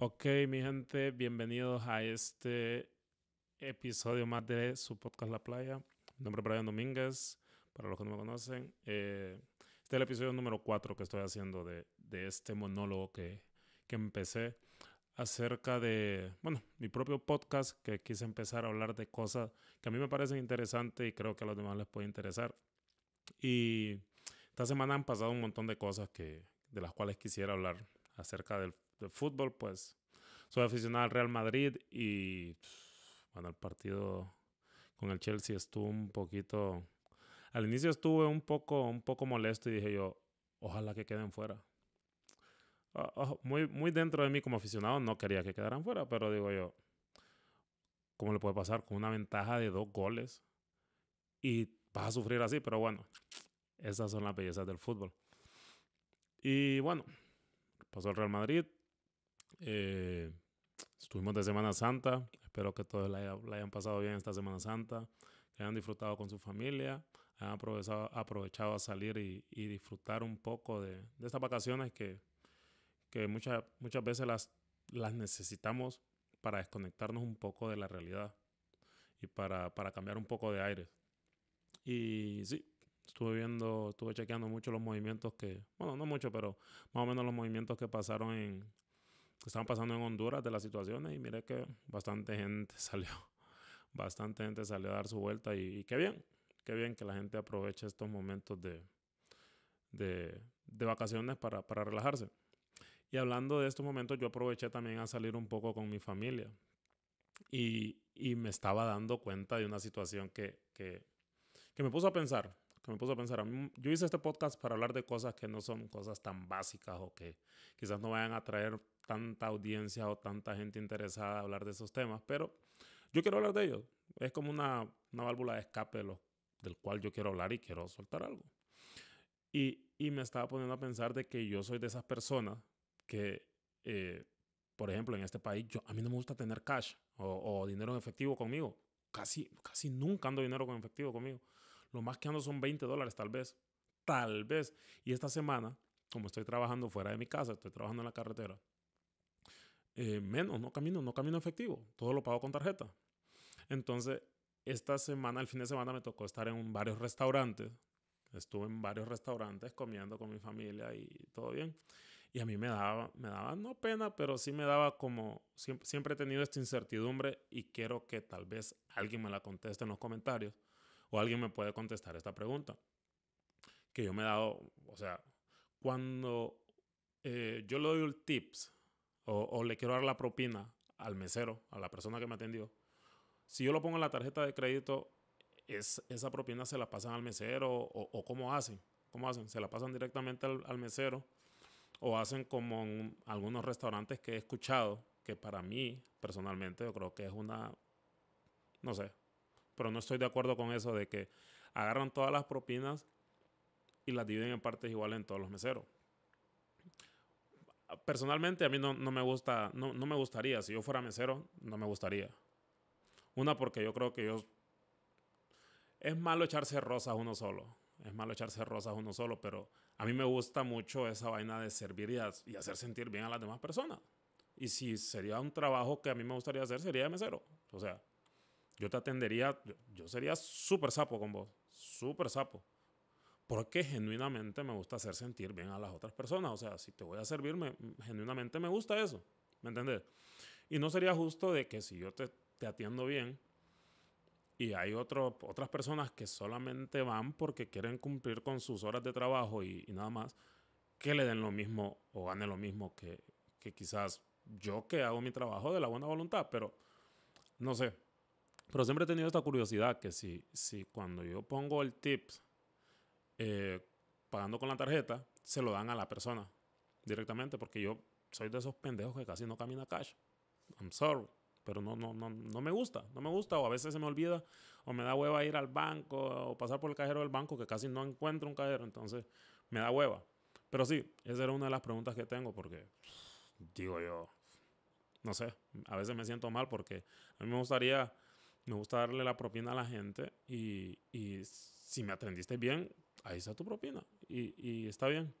Ok, mi gente, bienvenidos a este episodio más de su podcast La Playa. Mi nombre es Brian Domínguez, para los que no me conocen. Eh, este es el episodio número 4 que estoy haciendo de, este monólogo que, que, empecé acerca de, bueno, mi propio podcast que quise empezar a hablar de cosas que a mí me parecen interesantes y creo que a los demás les puede interesar. Y esta semana han pasado un montón de cosas que, de las cuales quisiera hablar acerca del de fútbol, pues soy aficionado al Real Madrid y bueno, el partido con el Chelsea estuvo un poquito... Al inicio estuve un poco, un poco molesto y dije yo, ojalá que queden fuera. Ah, ah, muy, muy dentro de mí como aficionado no quería que quedaran fuera, pero digo yo, ¿cómo le puede pasar con una ventaja de dos goles? Y vas a sufrir así, pero bueno, esas son las bellezas del fútbol. Y bueno, pasó el Real Madrid, eh, estuvimos de Semana Santa. Espero que todos la, hayan pasado bien esta Semana Santa, que hayan disfrutado con su familia, hayan aprovechado, aprovechado a salir y, disfrutar un poco de, estas vacaciones que, que muchas, muchas veces las, las necesitamos para desconectarnos un poco de la realidad y para, para cambiar un poco de aire. Y sí, estuve viendo, estuve chequeando mucho los movimientos que, bueno, no mucho, pero más o menos los movimientos que pasaron en, estaban pasando en Honduras de las situaciones y miré que bastante gente salió, bastante gente salió a dar su vuelta y, qué bien, qué bien que la gente aproveche estos momentos de, de, de vacaciones para, para relajarse. Y hablando de estos momentos, yo aproveché también a salir un poco con mi familia. Y, y me estaba dando cuenta de una situación que, que, que, me puso a pensar me puso a pensar, yo hice este podcast para hablar de cosas que no son cosas tan básicas o que quizás no vayan a traer tanta audiencia o tanta gente interesada a hablar de esos temas, pero yo quiero hablar de ellos. Es como una, una válvula de escape del cual yo quiero hablar y quiero soltar algo. Y, y, me estaba poniendo a pensar de que yo soy de esas personas que, eh, por ejemplo, en este país, yo, a mí no me gusta tener cash o, o dinero en efectivo conmigo. Casi, casi nunca ando dinero con efectivo conmigo. Lo más que ando son 20 dólares tal vez. Tal vez. Y esta semana, como estoy trabajando fuera de mi casa, estoy trabajando en la carretera, eh, menos, no camino, no camino efectivo. Todo lo pago con tarjeta. Entonces, esta semana, el fin de semana, me tocó estar en varios restaurantes. Estuve en varios restaurantes comiendo con mi familia y todo bien. Y a mí me daba, me daba no pena, pero sí me daba como, siempre he tenido esta incertidumbre y quiero que tal vez alguien me la conteste en los comentarios o alguien me puede contestar esta pregunta que yo me he dado, o sea, cuando eh, yo le doy el tips o, le quiero dar la propina al mesero, a la persona que me atendió, si yo lo pongo en la tarjeta de crédito, es, esa propina se la pasan al mesero o, cómo hacen, cómo hacen, se la pasan directamente al, al mesero o hacen como en algunos restaurantes que he escuchado, que para mí personalmente yo creo que es una, no sé, pero no estoy de acuerdo con eso de que agarran todas las propinas y las dividen en partes iguales en todos los meseros. Personalmente a mí no, no me gusta, no, no, me gustaría, si yo fuera mesero, no me gustaría. Una porque yo creo que yo... Es malo echarse rosas uno solo, es malo echarse rosas uno solo, pero a mí me gusta mucho esa vaina de servir y, y hacer sentir bien a las demás personas. Y si sería un trabajo que a mí me gustaría hacer, sería de mesero. O sea, yo te atendería, yo, sería súper sapo con vos, súper sapo. Porque genuinamente me gusta hacer sentir bien a las otras personas. O sea, si te voy a servir, genuinamente me gusta eso. ¿Me entiendes? Y no sería justo de que si yo te, atiendo bien, y hay otro, otras personas que solamente van porque quieren cumplir con sus horas de trabajo y, nada más, que le den lo mismo o gane lo mismo que, que, quizás yo que hago mi trabajo de la buena voluntad, pero no sé, pero siempre he tenido esta curiosidad que si, si cuando yo pongo el tip eh, pagando con la tarjeta, se lo dan a la persona directamente, porque yo soy de esos pendejos que casi no camina cash. I'm sorry, pero no, no, no, no me gusta, no me gusta, o a veces se me olvida, o me da hueva ir al banco, o pasar por el cajero del banco, que casi no encuentro un cajero, entonces me da hueva. Pero sí, esa era una de las preguntas que tengo, porque digo yo, no sé, a veces me siento mal porque a mí me gustaría me gusta darle la propina a la gente y, si me atendiste bien, ahí está tu propina y, está bien.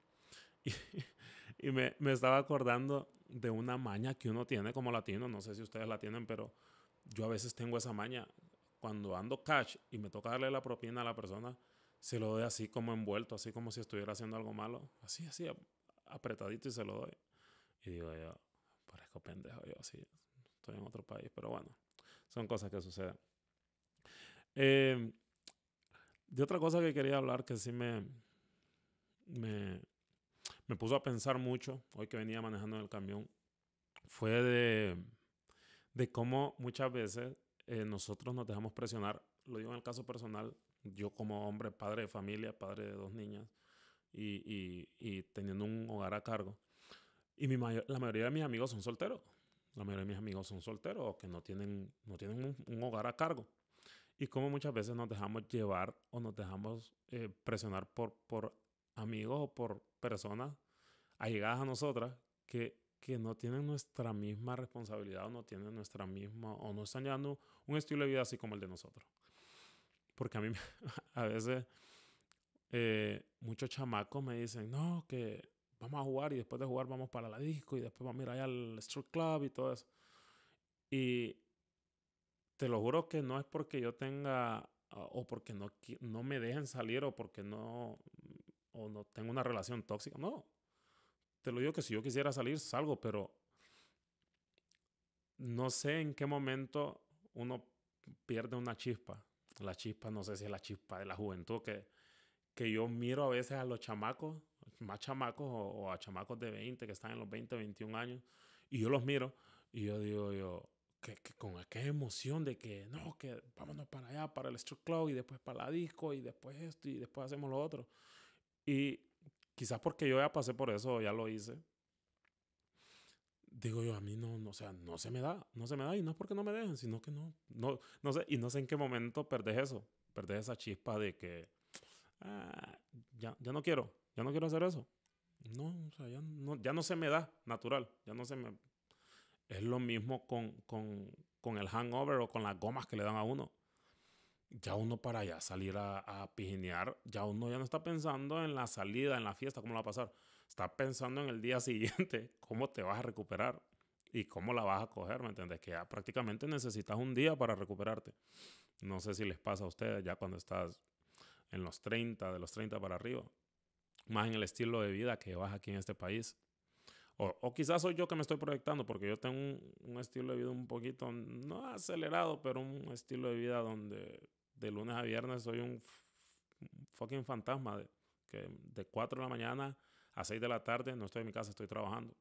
Y, me, estaba acordando de una maña que uno tiene como latino, no sé si ustedes la tienen, pero yo a veces tengo esa maña. Cuando ando cash y me toca darle la propina a la persona, se lo doy así como envuelto, así como si estuviera haciendo algo malo, así, así, apretadito y se lo doy. Y digo yo, parezco pendejo, yo así, estoy en otro país, pero bueno son cosas que suceden. Em, de otra cosa que quería hablar que sí me, me, puso a pensar mucho hoy que venía manejando el camión fue de, de cómo muchas veces eh, nosotros nos dejamos presionar. Lo digo en el caso personal, yo como hombre, padre de familia, padre de dos niñas y, teniendo un hogar a cargo. Y la mayoría de mis amigos son solteros. La mayoría de mis amigos son solteros o que no tienen, no tienen un, hogar a cargo. Y como muchas veces nos dejamos llevar o nos dejamos eh, presionar por, por amigos o por personas allegadas a nosotras que, que no tienen nuestra misma responsabilidad o no tienen nuestra misma o no están llevando un estilo de vida así como el de nosotros. Porque a mí a veces eh, muchos chamacos me dicen, no, que vamos a jugar y después de jugar vamos para la disco y después vamos a ir allá al strip club y todo eso. Y te lo juro que no es porque yo tenga ah, o porque no, no me dejen salir o porque no, o no tengo una relación tóxica. No, te lo digo que si yo quisiera salir, salgo, pero no sé en qué momento uno pierde una chispa. La chispa, no sé si es la chispa de la juventud, que, que yo miro a veces a los chamacos más chamacos o, a chamacos de 20 que están en los 20, 21 años, y yo los miro y yo digo, yo, que, con aquella emoción de que, no, que vámonos para allá, para el strip club y después para la disco y después esto y después hacemos lo otro. Y quizás porque yo ya pasé por eso, ya lo hice. Digo yo, a mí no, no, o sea, no se me da, no se me da y no es porque no me dejen, sino que no, no, no sé, y no sé en qué momento perdés eso, perdés esa chispa de que, ah, ya, ya no quiero, ya no quiero hacer eso. No, o sea, ya no, se me da natural, ya no se me... Es lo mismo con, el hangover o con las gomas que le dan a uno. Ya uno para allá salir a, a ya uno ya no está pensando en la salida, en la fiesta, cómo va a pasar. Está pensando en el día siguiente, cómo te vas a recuperar y cómo la vas a coger, ¿me entiendes? Que ya prácticamente necesitas un día para recuperarte. No sé si les pasa a ustedes ya cuando estás en los 30, de los 30 para arriba más en el estilo de vida que vas aquí en este país. O, quizás soy yo que me estoy proyectando, porque yo tengo un, estilo de vida un poquito, no acelerado, pero un estilo de vida donde de lunes a viernes soy un fucking fantasma, de, que de 4 de la mañana a 6 de la tarde no estoy en mi casa, estoy trabajando.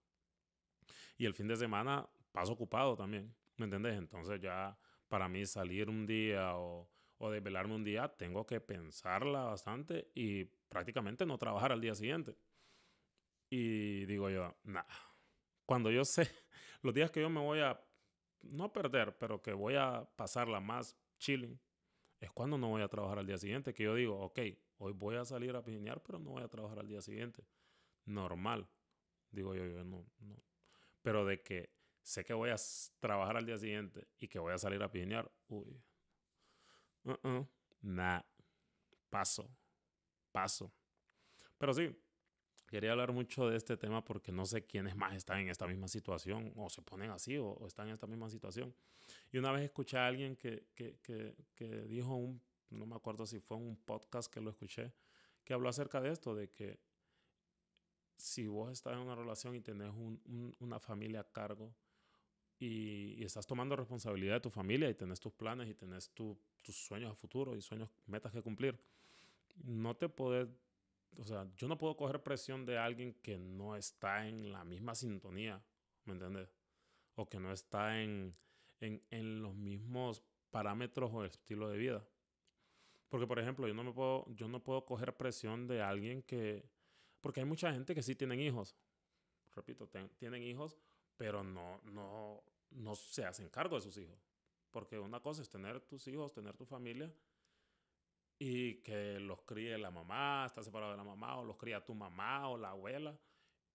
Y el fin de semana paso ocupado también, ¿me entendés? Entonces ya para mí salir un día o o de velarme un día, tengo que pensarla bastante y prácticamente no trabajar al día siguiente. Y digo yo, nada. Cuando yo sé los días que yo me voy a, no perder, pero que voy a pasarla más chilling, es cuando no voy a trabajar al día siguiente. Que yo digo, ok, hoy voy a salir a piñear pero no voy a trabajar al día siguiente. Normal. Digo yo, no, no. Pero de que sé que voy a trabajar al día siguiente y que voy a salir a piñear uy, Uh-uh. No, paso, paso. Pero sí, quería hablar mucho de este tema porque no sé quiénes más están en esta misma situación o se ponen así o, están en esta misma situación. Y una vez escuché a alguien que, dijo, un, no me acuerdo si fue un podcast que lo escuché, que habló acerca de esto, de que si vos estás en una relación y tenés una familia a cargo, y, estás tomando responsabilidad de tu familia y tenés tus planes y tenés tus sueños a futuro y sueños, metas que cumplir, no te podés, o sea, yo no puedo coger presión de alguien que no está en la misma sintonía, ¿me entiendes? O que no está en, en, en los mismos parámetros o estilo de vida. Porque, por ejemplo, yo no, me puedo, yo no puedo coger presión de alguien que... Porque hay mucha gente que sí tienen hijos. Repito, tienen hijos pero no, no, no se hacen cargo de sus hijos. Porque una cosa es tener tus hijos, tener tu familia y que los críe la mamá, estás separado de la mamá o los cría tu mamá o la abuela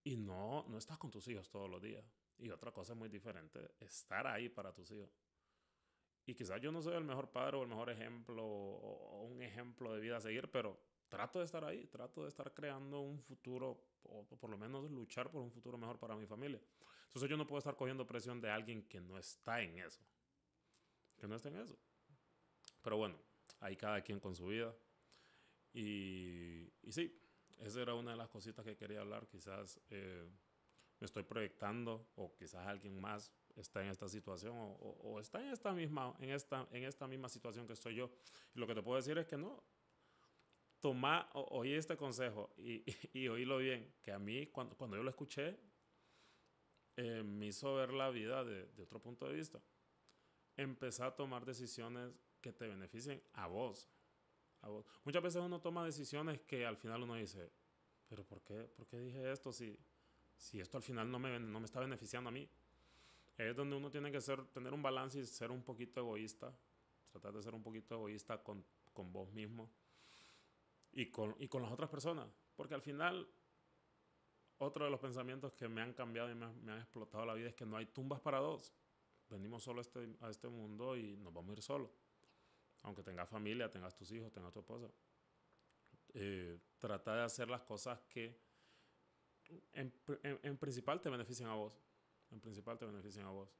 y no, no estás con tus hijos todos los días. Y otra cosa muy diferente, estar ahí para tus hijos. Y quizás yo no soy el mejor padre o el mejor ejemplo o, un ejemplo de vida a seguir, pero trato de estar ahí, trato de estar creando un futuro o por lo menos luchar por un futuro mejor para mi familia. Entonces yo no puedo estar cogiendo presión de alguien que no está en eso. Que no está en eso. Pero bueno, hay cada quien con su vida. Y, y sí, esa era una de las cositas que quería hablar. Quizás eh, me estoy proyectando o quizás alguien más está en esta situación o, está en esta, misma, en, esta, en esta misma situación que estoy yo. lo que te puedo decir es que no. Toma, o, oí este consejo y, y, oílo bien, que a mí cuando, cuando yo lo escuché eh, me hizo ver la vida de, de otro punto de vista. Empezar a tomar decisiones que te beneficien a vos, a vos. Muchas veces uno toma decisiones que al final uno dice, pero ¿por qué, ¿Por qué dije esto si, si esto al final no me, no me está beneficiando a mí? Es donde uno tiene que ser, tener un balance y ser un poquito egoísta, tratar de ser un poquito egoísta con, con vos mismo y con, y con las otras personas, porque al final otro de los pensamientos que me han cambiado y me, han explotado la vida es que no hay tumbas para dos. Venimos solo este, a este mundo y nos vamos a ir solos. Aunque tengas familia, tengas tus hijos, tengas tu esposa. Eh, trata de hacer las cosas que en, en, principal te benefician a vos. En principal te benefician a vos.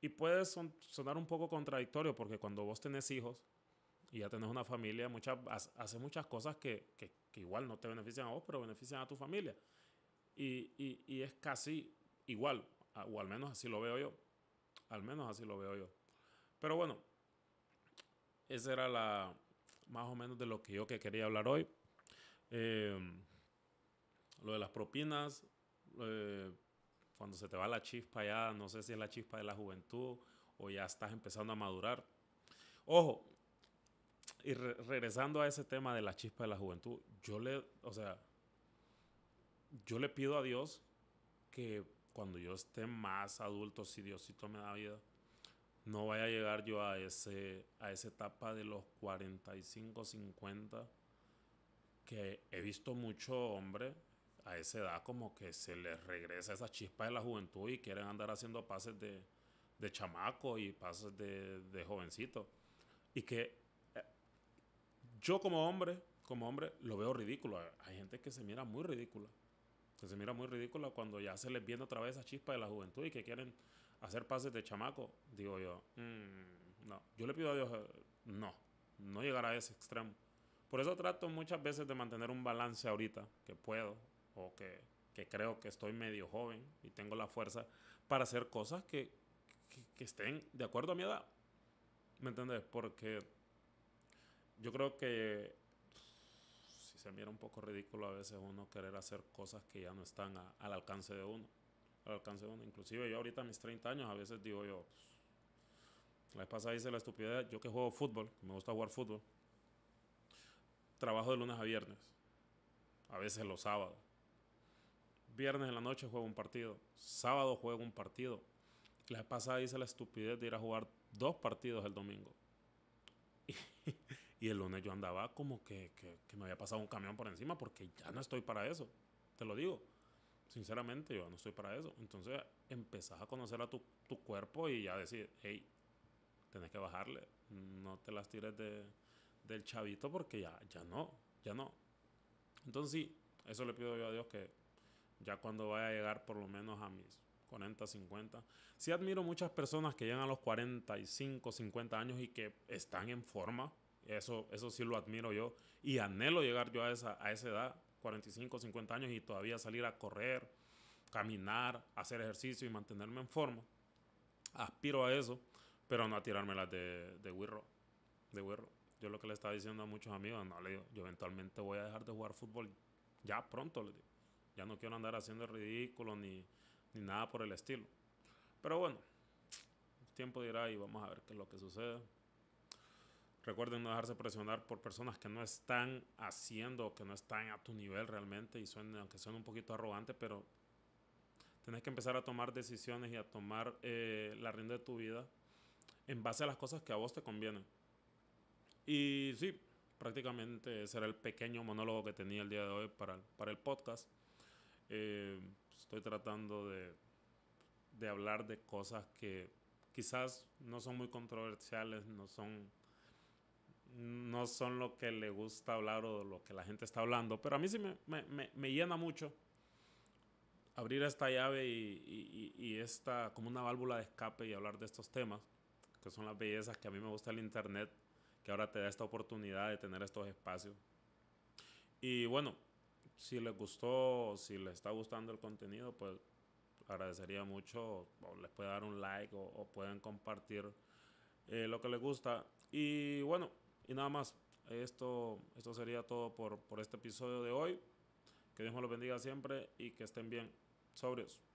Y puede sonar un poco contradictorio porque cuando vos tenés hijos y ya tenés una familia, muchas, haces muchas cosas que, que igual no te benefician a vos, pero benefician a tu familia. Y, y, es casi igual, o al menos así lo veo yo. Al menos así lo veo yo. Pero bueno, esa era la más o menos de lo que yo que quería hablar hoy. Em, lo de las propinas, eh, cuando se te va la chispa ya, no sé si es la chispa de la juventud o ya estás empezando a madurar. Ojo, y regresando a ese tema de la chispa de la juventud, yo le, o sea, yo le pido a Dios que cuando yo esté más adulto, si Diosito me da vida, no vaya a llegar yo a, ese, a esa etapa de los 45, 50, que he visto mucho hombre a esa edad como que se les regresa esa chispa de la juventud y quieren andar haciendo pases de, chamaco y pases de, jovencito. Y que eh, yo como hombre, como hombre, lo veo ridículo. Hay gente que se mira muy ridícula que se mira muy ridícula cuando ya se les viene otra vez esa chispa de la juventud y que quieren hacer pases de chamaco, digo yo, mm, no, yo le pido a Dios, eh, no, no llegar a ese extremo. Por eso trato muchas veces de mantener un balance ahorita que puedo o que, que creo que estoy medio joven y tengo la fuerza para hacer cosas que, que, que estén de acuerdo a mi edad. ¿Me entiendes? Porque yo creo que se era un poco ridículo a veces uno querer hacer cosas que ya no están al alcance de uno. Al alcance de uno. Inclusive yo ahorita a mis 30 años a veces digo yo, pues, la vez pasada hice la estupidez, yo que juego fútbol, me gusta jugar fútbol, trabajo de lunes a viernes, a veces los sábados. Viernes en la noche juego un partido, sábado juego un partido. La vez pasada hice la estupidez de ir a jugar dos partidos el domingo. Y y el lunes yo andaba como que, que, me había pasado un camión por encima porque ya no estoy para eso. Te lo digo. Sinceramente, yo no estoy para eso. Entonces empezás a conocer a tu, tu cuerpo y ya decir, hey, tenés que bajarle. No te las tires de, del chavito porque ya, ya no, ya no. Entonces sí, eso le pido yo a Dios que ya cuando vaya a llegar por lo menos a mis 40, 50. Sí admiro muchas personas que llegan a los 45, 50 años y que están en forma eso, eso sí lo admiro yo. Y anhelo llegar yo a esa, a esa edad, 45, 50 años, y todavía salir a correr, caminar, hacer ejercicio y mantenerme en forma. Aspiro a eso, pero no a tirármelas de, de Yo lo que le estaba diciendo a muchos amigos, no, le yo eventualmente voy a dejar de jugar fútbol ya pronto, Ya no quiero andar haciendo ridículos ridículo ni, ni nada por el estilo. Pero bueno, el tiempo dirá y vamos a ver qué es lo que sucede. Recuerden no dejarse presionar por personas que no están haciendo, que no están a tu nivel realmente, y aunque suene un poquito arrogante, pero tenés que empezar a tomar decisiones y a tomar eh, la rienda de tu vida en base a las cosas que a vos te convienen. Y sí, prácticamente ese era el pequeño monólogo que tenía el día de hoy para el, para el podcast. Eh, estoy tratando de, de hablar de cosas que quizás no son muy controversiales, no son no son lo que le gusta hablar o lo que la gente está hablando, pero a mí sí me, llena mucho abrir esta llave y, y, esta como una válvula de escape y hablar de estos temas, que son las bellezas que a mí me gusta el Internet, que ahora te da esta oportunidad de tener estos espacios. Y bueno, si les gustó, si les está gustando el contenido, pues agradecería mucho, o les puede dar un like o, pueden compartir eh, lo que les gusta. Y bueno, y nada más, esto, esto sería todo por, por este episodio de hoy. Que Dios me lo bendiga siempre y que estén bien. Sobrios.